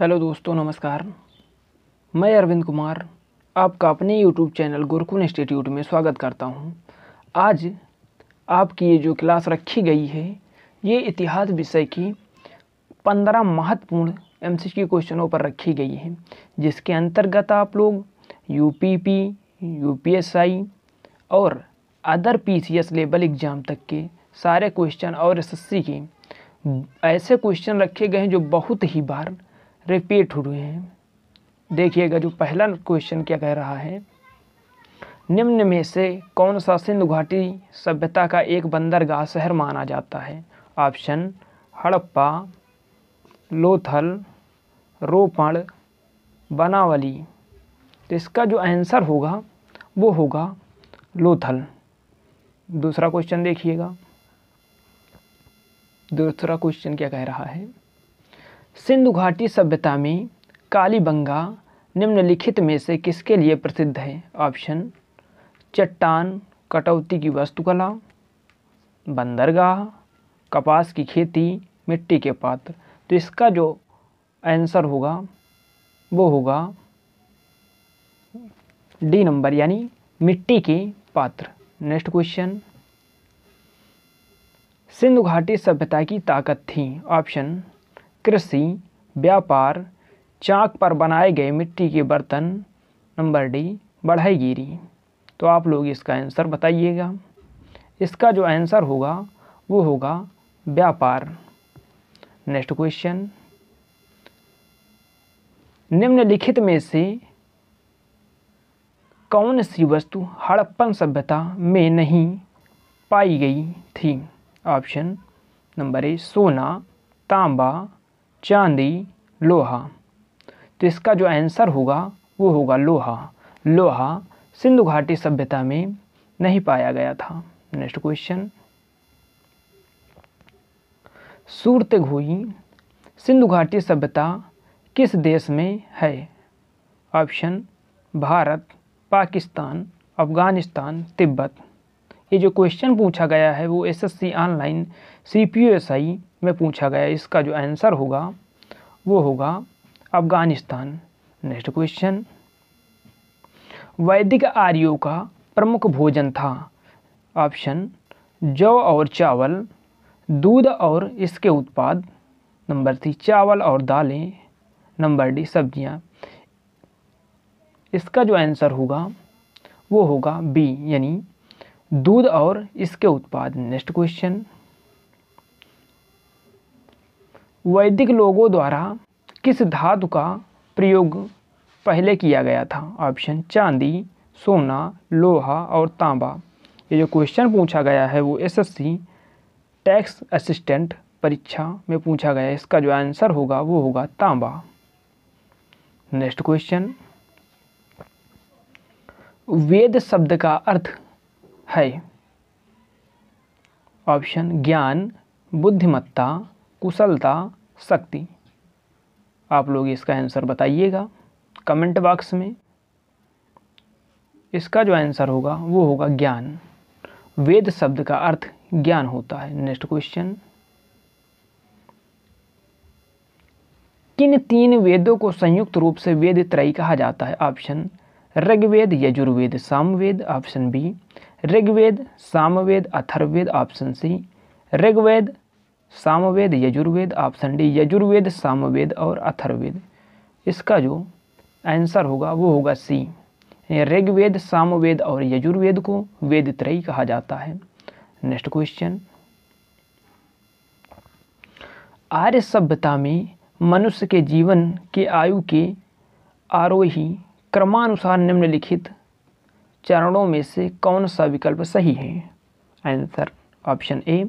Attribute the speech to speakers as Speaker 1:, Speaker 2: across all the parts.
Speaker 1: Hello दोस्तों नमस्कार मैं अरविंद कुमार आपका अपने यूट्यूब चैनल गुरुकुल इंस्टीट्यूट में स्वागत करता हूं। आज आपकी ये जो क्लास रखी गई है ये इतिहास विषय की पंद्रह महत्वपूर्ण एम सी क्वेश्चनों पर रखी गई है जिसके अंतर्गत आप लोग U P P U P S I और other P C S level exam तक के सारे क्वेश्चन और एस एस सी के ऐसे क्वेश्चन रखे गए हैं जो बहुत ही बार रिपीट हुए हैं देखिएगा जो पहला क्वेश्चन क्या कह रहा है निम्न में से कौन सा सिंधु घाटी सभ्यता का एक बंदरगाह शहर माना जाता है ऑप्शन हड़प्पा लोथल रोपण बनावली तो इसका जो आंसर होगा वो होगा लोथल दूसरा क्वेश्चन देखिएगा दूसरा क्वेश्चन क्या कह रहा है सिंधु घाटी सभ्यता में कालीबंगा निम्नलिखित में से किसके लिए प्रसिद्ध है ऑप्शन चट्टान कटौती की वस्तुकला बंदरगाह कपास की खेती मिट्टी के पात्र तो इसका जो आंसर होगा वो होगा डी नंबर यानी मिट्टी के पात्र नेक्स्ट क्वेश्चन सिंधु घाटी सभ्यता की ताकत थी ऑप्शन कृषि व्यापार चाक पर बनाए गए मिट्टी के बर्तन नंबर डी गिरी तो आप लोग इसका आंसर बताइएगा इसका जो आंसर होगा वो होगा व्यापार नेक्स्ट क्वेश्चन निम्नलिखित में से कौन सी वस्तु हड़प्पन सभ्यता में नहीं पाई गई थी ऑप्शन नंबर ए सोना तांबा चांदी लोहा तो इसका जो आंसर होगा वो होगा लोहा लोहा सिंधु घाटी सभ्यता में नहीं पाया गया था नेक्स्ट क्वेश्चन सूरत घोई सिंधु घाटी सभ्यता किस देश में है ऑप्शन भारत पाकिस्तान अफगानिस्तान तिब्बत ये जो क्वेश्चन पूछा गया है वो एसएससी ऑनलाइन आई में पूछा गया इसका जो आंसर होगा वो होगा अफ़गानिस्तान नेक्स्ट क्वेश्चन वैदिक आर्यों का प्रमुख भोजन था ऑप्शन जौ और चावल दूध और इसके उत्पाद नंबर थी चावल और दालें नंबर डी सब्जियां इसका जो आंसर होगा वो होगा बी यानी दूध और इसके उत्पाद नेक्स्ट क्वेश्चन वैदिक लोगों द्वारा किस धातु का प्रयोग पहले किया गया था ऑप्शन चांदी सोना लोहा और तांबा ये जो क्वेश्चन पूछा गया है वो एसएससी टैक्स असिस्टेंट परीक्षा में पूछा गया है इसका जो आंसर होगा वो होगा तांबा नेक्स्ट क्वेश्चन वेद शब्द का अर्थ है ऑप्शन ज्ञान बुद्धिमत्ता कुशलता शक्ति आप लोग इसका आंसर बताइएगा कमेंट बॉक्स में इसका जो आंसर होगा वो होगा ज्ञान वेद शब्द का अर्थ ज्ञान होता है नेक्स्ट क्वेश्चन किन तीन वेदों को संयुक्त रूप से वेद त्रय कहा जाता है option Rigveda Yajurveda Samaveda option B Rigveda Samaveda Atharvaveda option C Rigveda Samaveda Yajurveda option D Yajurveda Samaveda और अथर्वेद इसका जो आंसर होगा वो होगा सी ऋग्वेद सामवेद और यजुर्वेद को वेद त्रयी कहा जाता है नेक्स्ट क्वेश्चन आर्य सभ्यता में मनुष्य के जीवन के आयु के आरोही क्रमानुसार निम्नलिखित चरणों में से कौन सा विकल्प सही है आंसर ऑप्शन ए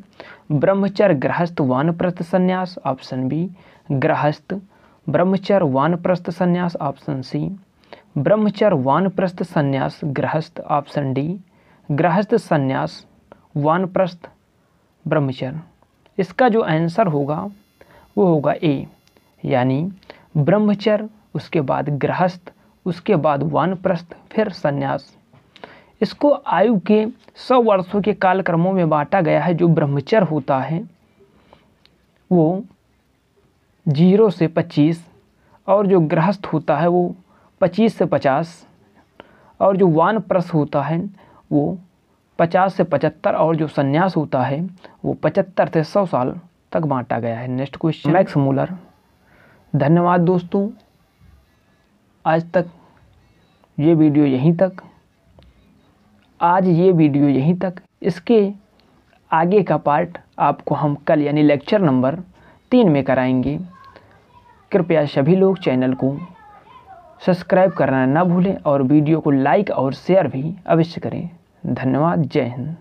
Speaker 1: ब्रह्मचर गृहस्थ वानप्रस्थ संन्यास ऑप्शन बी गृहस्थ ब्रह्मचर वानप्रस्थ संन्यास ऑप्शन सी ब्रह्मचर वानप्रस्थ संन्यास गृहस्थ ऑप्शन डी गृहस्थ संन्यास वानप्रस्थ ब्रह्मचर्य इसका जो आंसर होगा वो होगा ए यानी ब्रह्मचर उसके बाद गृहस्थ उसके बाद वानप्रस्थ फिर संन्यास इसको आयु के सौ वर्षों के कालक्रमों में बांटा गया है जो ब्रह्मचर्य होता है वो जीरो से पच्चीस और जो गृहस्थ होता है वो पच्चीस से पचास और जो वानप्रस्थ होता है वो पचास से पचहत्तर और जो सन्यास होता है वो पचहत्तर से सौ साल तक बांटा गया है नेक्स्ट क्वेश्चन मैक्स मूलर धन्यवाद दोस्तों आज तक ये वीडियो यहीं तक आज ये वीडियो यहीं तक इसके आगे का पार्ट आपको हम कल यानी लेक्चर नंबर तीन में कराएंगे कृपया सभी लोग चैनल को सब्सक्राइब करना ना भूलें और वीडियो को लाइक और शेयर भी अवश्य करें धन्यवाद जय हिंद